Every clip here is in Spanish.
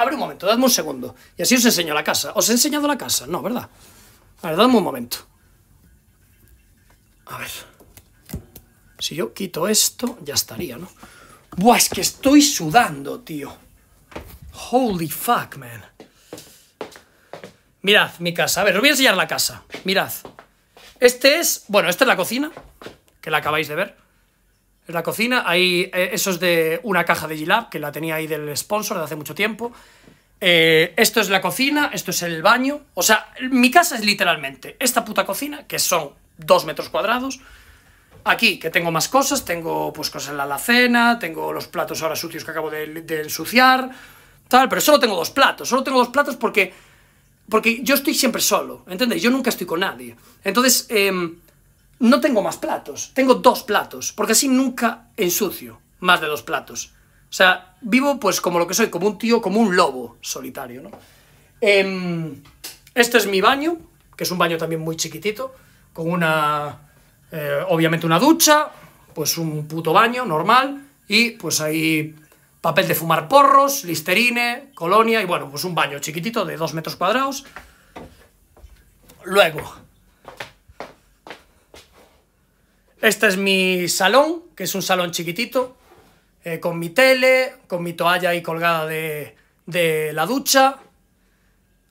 a ver un momento, dadme un segundo. Y así os enseño la casa. ¿Os he enseñado la casa? No, ¿verdad? A ver, dadme un momento. A ver. Si yo quito esto, ya estaría, ¿no? Buah, es que estoy sudando, tío. Holy fuck, man. Mirad mi casa. A ver, os voy a enseñar la casa. Mirad. Este es... Bueno, esta es la cocina, que la acabáis de ver la cocina. Ahí, eh, eso es de una caja de Gilab, que la tenía ahí del sponsor de hace mucho tiempo. Eh, esto es la cocina, esto es el baño. O sea, mi casa es literalmente esta puta cocina, que son dos metros cuadrados. Aquí, que tengo más cosas, tengo pues cosas en la alacena, tengo los platos ahora sucios que acabo de, ensuciar, tal, pero solo tengo dos platos, solo tengo dos platos porque, porque yo estoy siempre solo, ¿entendéis? Yo nunca estoy con nadie. Entonces, em, no tengo más platos, tengo dos platos, porque así nunca ensucio más de dos platos. O sea, vivo pues como lo que soy, como un tío, como un lobo solitario, ¿no? Em, este es mi baño, que es un baño también muy chiquitito, con una, eh, obviamente una ducha, pues un puto baño normal, y pues ahí papel de fumar porros, listerine, colonia, y bueno, pues un baño chiquitito de dos metros cuadrados. Luego, Este es mi salón, que es un salón chiquitito, eh, con mi tele, con mi toalla ahí colgada de, de, la ducha.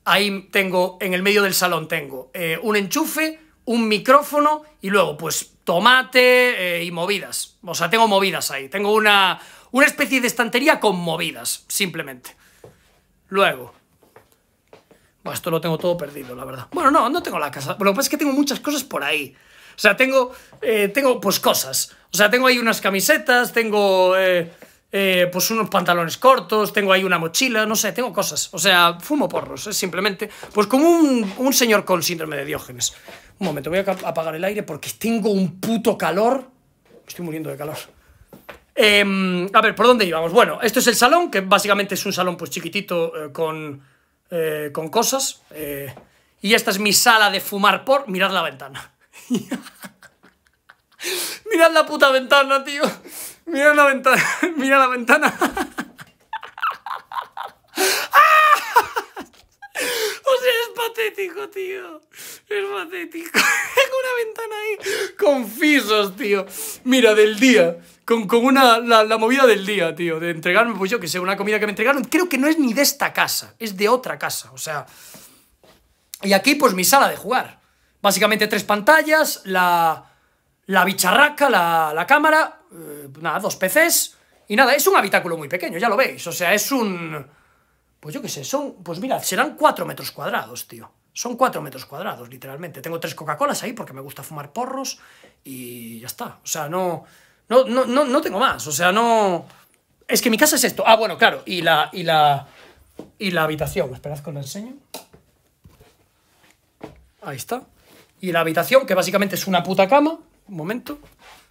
Ahí tengo, en el medio del salón tengo eh, un enchufe, un micrófono y luego pues tomate eh, y movidas. O sea, tengo movidas ahí. Tengo una, una especie de estantería con movidas, simplemente. Luego, esto lo tengo todo perdido, la verdad. Bueno, no, no tengo la casa. Lo que pasa es que tengo muchas cosas por ahí. O sea, tengo, eh, tengo pues cosas. O sea, tengo ahí unas camisetas, tengo eh, eh, pues unos pantalones cortos, tengo ahí una mochila, no sé, tengo cosas. O sea, fumo porros, es simplemente pues como un, señor con síndrome de Diógenes. Un momento, voy a apagar el aire porque tengo un puto calor. estoy muriendo de calor. Em, a ver, ¿por dónde íbamos? Bueno, esto es el salón, que básicamente es un salón pues chiquitito con, con, cosas. y esta es mi sala de fumar por... Mirad la ventana. Mirad la puta ventana, tío. Mira la ventana. Mira la ventana. O sea, es patético, tío. Es patético. Tengo una ventana ahí con fisos, tío. Mira, del día. Con, una, la, la, movida del día, tío. De entregarme, pues yo que sé, una comida que me entregaron. Creo que no es ni de esta casa. Es de otra casa. O sea. Y aquí, pues mi sala de jugar. Básicamente tres pantallas, la, la bicharraca, la, la cámara, eh, nada, dos PCs y nada, es un habitáculo muy pequeño, ya lo veis, o sea, es un... Pues yo qué sé, son... Pues mirad, serán cuatro metros cuadrados, tío. Son cuatro metros cuadrados, literalmente. Tengo tres Coca-Colas ahí porque me gusta fumar porros y ya está. O sea, no... No, no, tengo más, o sea, no... Es que mi casa es esto. Ah, bueno, claro, y la... Y la, y la habitación. Esperad que os la enseño. Ahí está y la habitación, que básicamente es una puta cama. Un momento.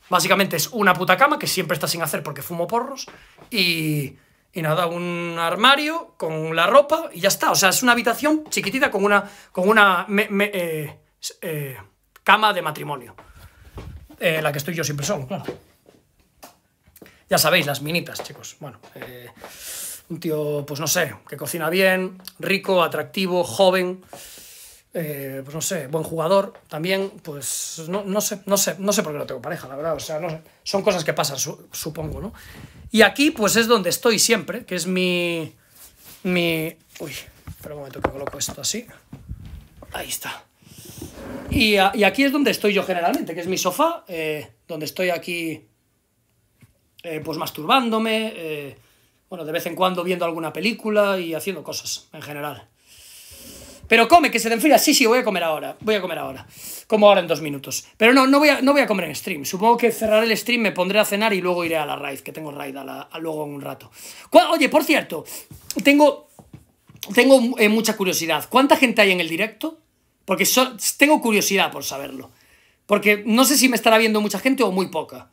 Básicamente es una puta cama que siempre está sin hacer porque fumo porros. Y, y nada, un armario con la ropa y ya está. O sea, es una habitación chiquitita con una, con una eh, eh, cama de matrimonio. Eh, la que estoy yo siempre solo, claro. Ya sabéis, las minitas, chicos. Bueno, un tío, pues no sé, que cocina bien, rico, atractivo, joven. Eh, pues no sé, buen jugador también, pues no, sé, no, sé, no sé por qué no tengo pareja, la verdad, o sea, no sé. son cosas que pasan, supongo, ¿no? Y aquí, pues es donde estoy siempre, que es mi, mi... Uy, espera un momento que coloco esto así. Ahí está. Y, aquí es donde estoy yo generalmente, que es mi sofá, eh, donde estoy aquí, eh, pues masturbándome, bueno, de vez en cuando viendo alguna película y haciendo cosas en general. Pero come, que se te enfría. Sí, sí, voy a comer ahora. Voy a comer ahora. Como ahora en dos minutos. Pero no, no voy a, no voy a comer en stream. Supongo que cerraré el stream, me pondré a cenar y luego iré a la raid, que tengo raid a luego en un rato. Oye, por cierto, tengo, tengo eh, mucha curiosidad. ¿Cuánta gente hay en el directo? Porque tengo curiosidad por saberlo. Porque no sé si me estará viendo mucha gente o muy poca.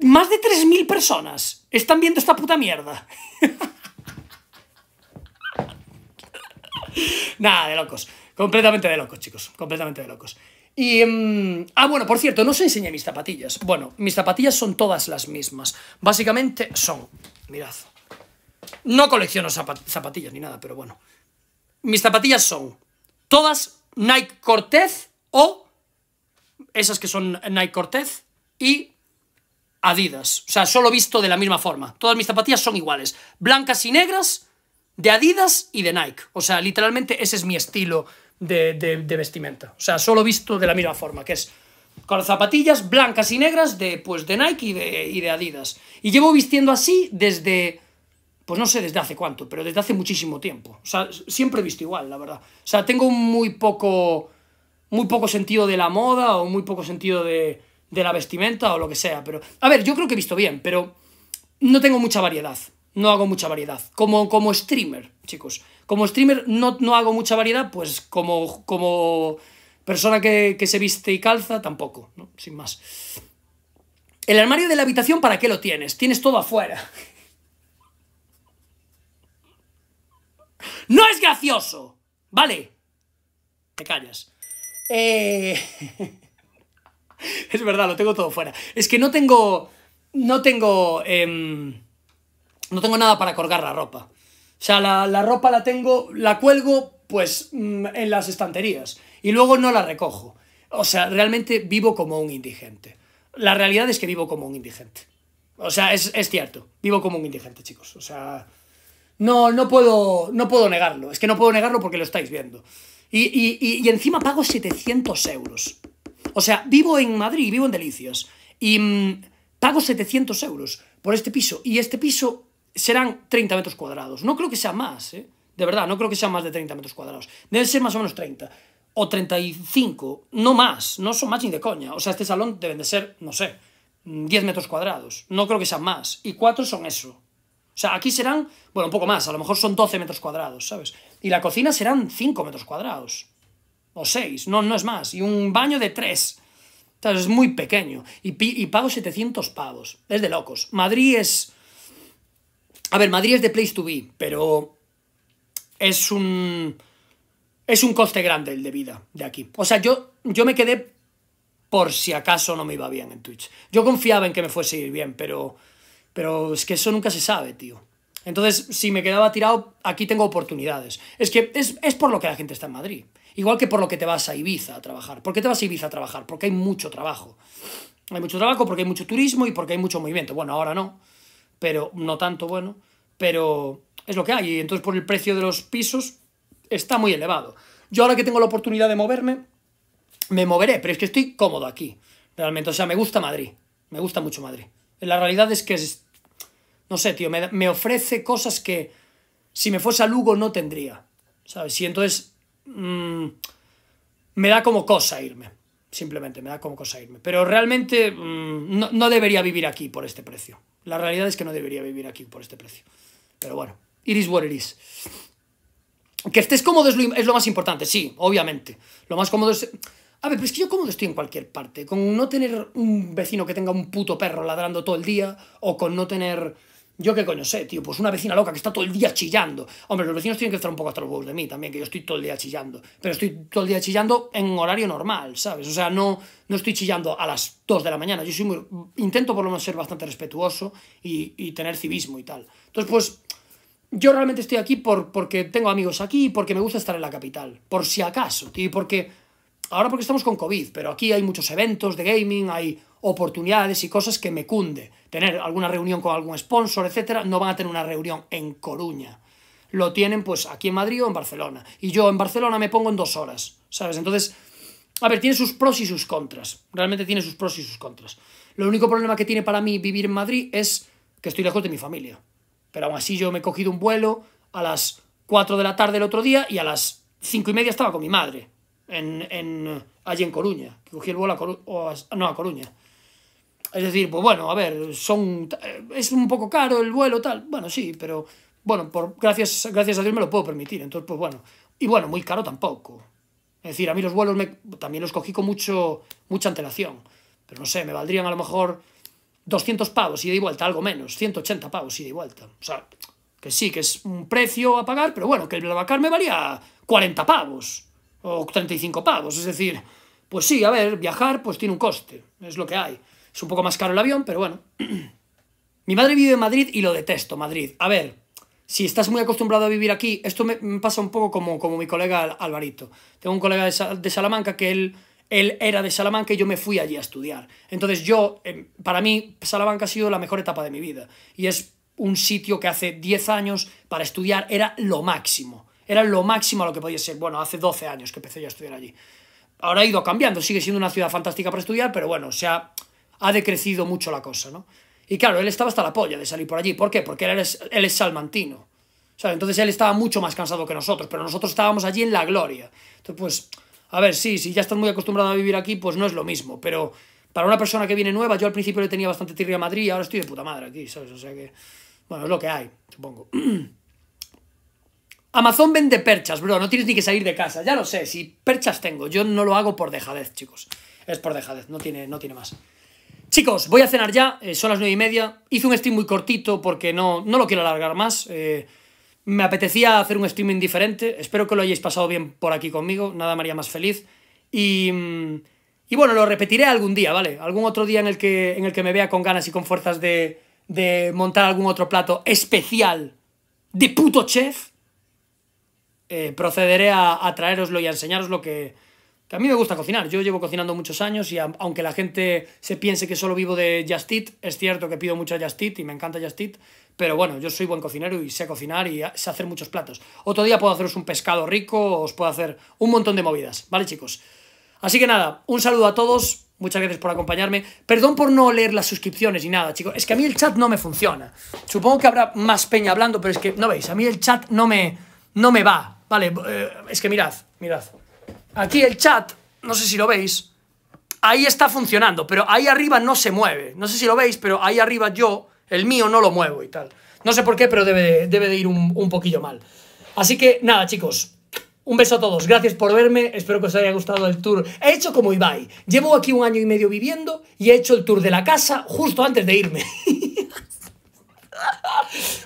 Más de 3.000 personas están viendo esta puta mierda. Nada, de locos. Completamente de locos, chicos. Completamente de locos. Y. Em, ah, bueno, por cierto, no os enseñé mis zapatillas. Bueno, mis zapatillas son todas las mismas. Básicamente son. Mirad. No colecciono zapatillas ni nada, pero bueno. Mis zapatillas son todas Nike Cortez o esas que son Nike Cortez y Adidas. O sea, solo visto de la misma forma. Todas mis zapatillas son iguales. Blancas y negras de Adidas y de Nike. O sea, literalmente ese es mi estilo de, vestimenta. O sea, solo visto de la misma forma, que es con zapatillas blancas y negras de, pues, de Nike y de, Adidas. Y llevo vistiendo así desde, pues no sé desde hace cuánto, pero desde hace muchísimo tiempo. O sea, siempre he visto igual, la verdad. O sea, tengo muy poco, muy poco sentido de la moda o muy poco sentido de, de la vestimenta o lo que sea. Pero, a ver, yo creo que he visto bien, pero no tengo mucha variedad no hago mucha variedad. Como, como streamer, chicos. Como streamer no, hago mucha variedad, pues como, como persona que, se viste y calza, tampoco, ¿no? Sin más. El armario de la habitación, ¿para qué lo tienes? Tienes todo afuera. ¡No es gracioso! ¿Vale? Te callas. Eh, es verdad, lo tengo todo fuera. Es que no tengo... No tengo... Em, no tengo nada para colgar la ropa. O sea, la, ropa la tengo, la cuelgo pues mm, en las estanterías y luego no la recojo. O sea, realmente vivo como un indigente. La realidad es que vivo como un indigente. O sea, es, cierto, vivo como un indigente, chicos. O sea, no, no, puedo, no puedo negarlo. Es que no puedo negarlo porque lo estáis viendo. Y, encima pago 700 euros. O sea, vivo en Madrid, vivo en Delicias. Y mm, pago 700 euros por este piso. Y este piso serán 30 metros cuadrados. No creo que sea más, ¿eh? De verdad, no creo que sea más de 30 metros cuadrados. Debe ser más o menos 30 o 35, no más, no son más ni de coña. O sea, este salón deben de ser, no sé, 10 metros cuadrados. No creo que sean más. Y 4 son eso. O sea, aquí serán, bueno, un poco más, a lo mejor son 12 metros cuadrados, ¿sabes? Y la cocina serán 5 metros cuadrados. O 6, no, no es más. Y un baño de 3. O sea, es muy pequeño. Y, y pago 700 pavos. Es de locos. Madrid es a ver, Madrid es de place to be, pero es un. Es un coste grande el de vida de aquí. O sea, yo, yo me quedé por si acaso no me iba bien en Twitch. Yo confiaba en que me fuese a ir bien, pero. Pero es que eso nunca se sabe, tío. Entonces, si me quedaba tirado, aquí tengo oportunidades. Es que es, es por lo que la gente está en Madrid. Igual que por lo que te vas a Ibiza a trabajar. ¿Por qué te vas a Ibiza a trabajar? Porque hay mucho trabajo. Hay mucho trabajo porque hay mucho turismo y porque hay mucho movimiento. Bueno, ahora no pero no tanto, bueno, pero es lo que hay. Y entonces por el precio de los pisos está muy elevado. Yo ahora que tengo la oportunidad de moverme, me moveré, pero es que estoy cómodo aquí, realmente. O sea, me gusta Madrid, me gusta mucho Madrid. La realidad es que, es, no sé, tío, me, ofrece cosas que si me fuese a Lugo no tendría, ¿sabes? Y entonces mm, me da como cosa irme, simplemente me da como cosa irme. Pero realmente mm, no debería vivir aquí por este precio. La realidad es que no debería vivir aquí por este precio. Pero bueno, It is what it is. Que estés cómodo es lo, es lo, más importante, sí, obviamente. Lo más cómodo es... A ver, pero es que yo cómodo estoy en cualquier parte. Con no tener un vecino que tenga un puto perro ladrando todo el día, o con no tener yo qué coño sé, tío, pues una vecina loca que está todo el día chillando. Hombre, los vecinos tienen que estar un poco hasta los huevos de mí también, que yo estoy todo el día chillando. Pero estoy todo el día chillando en horario normal, ¿sabes? O sea, no, no estoy chillando a las 2 de la mañana. Yo soy muy, intento por lo menos ser bastante respetuoso y, tener civismo y tal. Entonces, pues, yo realmente estoy aquí por, porque tengo amigos aquí y porque me gusta estar en la capital. Por si acaso, tío, y porque ahora porque estamos con COVID, pero aquí hay muchos eventos de gaming, hay oportunidades y cosas que me cunde. Tener alguna reunión con algún sponsor, etcétera, no van a tener una reunión en Coruña. Lo tienen pues aquí en Madrid o en Barcelona. Y yo en Barcelona me pongo en dos horas, ¿sabes? Entonces, a ver, tiene sus pros y sus contras. Realmente tiene sus pros y sus contras. Lo único problema que tiene para mí vivir en Madrid es que estoy lejos de mi familia. Pero aún así yo me he cogido un vuelo a las 4 de la tarde el otro día y a las 5 y media estaba con mi madre en, en, allí en Coruña, que cogí el vuelo a, no, a Coruña. Es decir, pues bueno, a ver, son eh, es un poco caro el vuelo, tal. Bueno, sí, pero bueno, por, gracias, gracias a Dios me lo puedo permitir. Entonces, pues bueno. Y bueno, muy caro tampoco. Es decir, a mí los vuelos me, también los cogí con mucho, mucha antelación. Pero no sé, me valdrían a lo mejor 200 pavos y de vuelta, algo menos. 180 pavos y de vuelta. O sea, que sí, que es un precio a pagar, pero bueno, que el blabacar me valía 40 pavos o 35 pavos. Es decir, pues sí, a ver, viajar pues tiene un coste, es lo que hay. Es un poco más caro el avión, pero bueno. Mi madre vive en Madrid y lo detesto, Madrid. A ver, si estás muy acostumbrado a vivir aquí, esto me, pasa un poco como, mi colega Alvarito. Tengo un colega de, Salamanca que él, él era de Salamanca y yo me fui allí a estudiar. Entonces yo, em, para mí, Salamanca ha sido la mejor etapa de mi vida. Y es un sitio que hace 10 años para estudiar era lo máximo. Era lo máximo a lo que podía ser. Bueno, hace 12 años que empecé yo a estudiar allí. Ahora ha ido cambiando, sigue siendo una ciudad fantástica para estudiar, pero bueno, se ha, ha decrecido mucho la cosa, ¿no? Y claro, él estaba hasta la polla de salir por allí. ¿Por qué? Porque él es, él es salmantino. sea Entonces él estaba mucho más cansado que nosotros, pero nosotros estábamos allí en la gloria. Entonces, pues, a ver, sí, si ya estás muy acostumbrado a vivir aquí, pues no es lo mismo. Pero para una persona que viene nueva, yo al principio le tenía bastante tirria a Madrid y ahora estoy de puta madre aquí, ¿sabes? O sea que, bueno, es lo que hay, supongo. Amazon vende perchas, bro, no tienes ni que salir de casa. Ya lo sé, si perchas tengo. Yo no lo hago por dejadez, chicos. Es por dejadez, no tiene, no tiene más. Chicos, voy a cenar ya, eh, son las nueve y media. Hice un stream muy cortito porque no, no lo quiero alargar más. Eh, me apetecía hacer un streaming diferente. Espero que lo hayáis pasado bien por aquí conmigo. Nada me haría más feliz. Y, mm, y bueno, lo repetiré algún día, ¿vale? Algún otro día en el que, en el que me vea con ganas y con fuerzas de, de montar algún otro plato especial de puto chef. Eh, procederé a, traeroslo y a enseñaros lo que, que, a mí me gusta cocinar. Yo llevo cocinando muchos años y aunque la gente se piense que solo vivo de Justit, es cierto que pido mucho Just y me encanta Justit, pero bueno, yo soy buen cocinero y sé cocinar y sé hacer muchos platos. Otro día puedo haceros un pescado rico, os puedo hacer un montón de movidas, ¿vale chicos? Así que nada, un saludo a todos, Muchas gracias por acompañarme. Perdón por no leer las suscripciones y nada, chicos. Es que a mí el chat no me funciona. Supongo que habrá más peña hablando, pero es que, no veis, a mí el chat no me, no me va. Vale, eh, es que mirad, mirad. Aquí el chat, no sé si lo veis, ahí está funcionando, pero ahí arriba no se mueve. No sé si lo veis, pero ahí arriba yo, el mío, no lo muevo y tal. No sé por qué, pero debe de, ir un, un poquillo mal. Así que nada, chicos, un beso a todos, gracias por verme, espero que os haya gustado el tour. He hecho como Ibai, llevo aquí un año y medio viviendo y he hecho el tour de la casa justo antes de irme.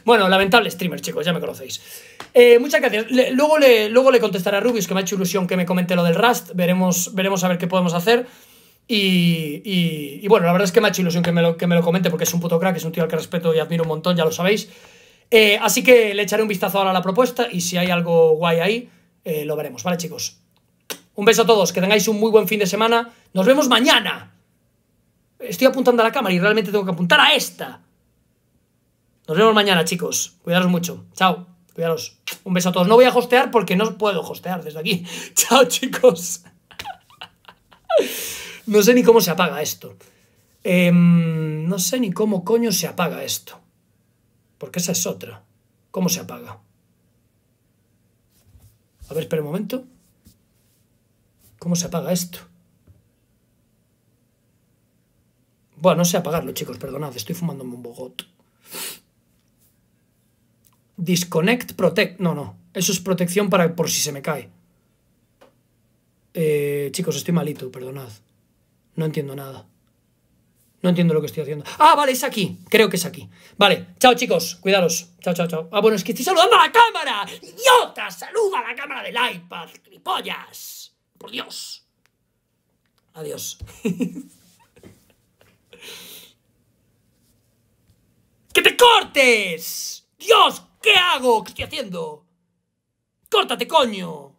bueno, lamentable streamer, chicos, ya me conocéis. Eh, muchas gracias. luego, le, luego le contestaré a Rubius, que me ha hecho ilusión que me comente lo del Rust. Veremos, veremos a ver qué podemos hacer. Y, bueno, la verdad es que me ha hecho ilusión que me, lo, que me lo comente porque es un puto crack, es un tío al que respeto y admiro un montón, ya lo sabéis. Eh, así que le echaré un vistazo ahora a la propuesta y si hay algo guay ahí, eh, lo veremos, ¿vale, chicos? Un beso a todos, que tengáis un muy buen fin de semana. Nos vemos mañana. Estoy apuntando a la cámara y realmente tengo que apuntar a esta. Nos vemos mañana, chicos. Cuidaros mucho. Chao. Cuidaros. Un beso a todos. No voy a hostear porque no puedo hostear desde aquí. Chao, chicos. no sé ni cómo se apaga esto. Em, no sé ni cómo coño se apaga esto. Porque esa es otra. ¿Cómo se apaga? A ver, espera un momento. ¿Cómo se apaga esto? Bueno, no sé apagarlo, chicos, perdonad, estoy fumando un bogot. Disconnect Protect. No, no. Eso es protección para por si se me cae. Eh, chicos, estoy malito, perdonad. No entiendo nada. No entiendo lo que estoy haciendo. Ah, vale, es aquí. Creo que es aquí. Vale, chao chicos, cuidaros. Chao, chao, chao. Ah, bueno, es que estoy saludando a la cámara. ¡Idiota! Saluda a la cámara del iPad, gilipollas. Por Dios. Adiós. ¡Que te cortes! ¡Dios! ¿Qué hago? ¿Qué estoy haciendo? ¡Córtate, coño!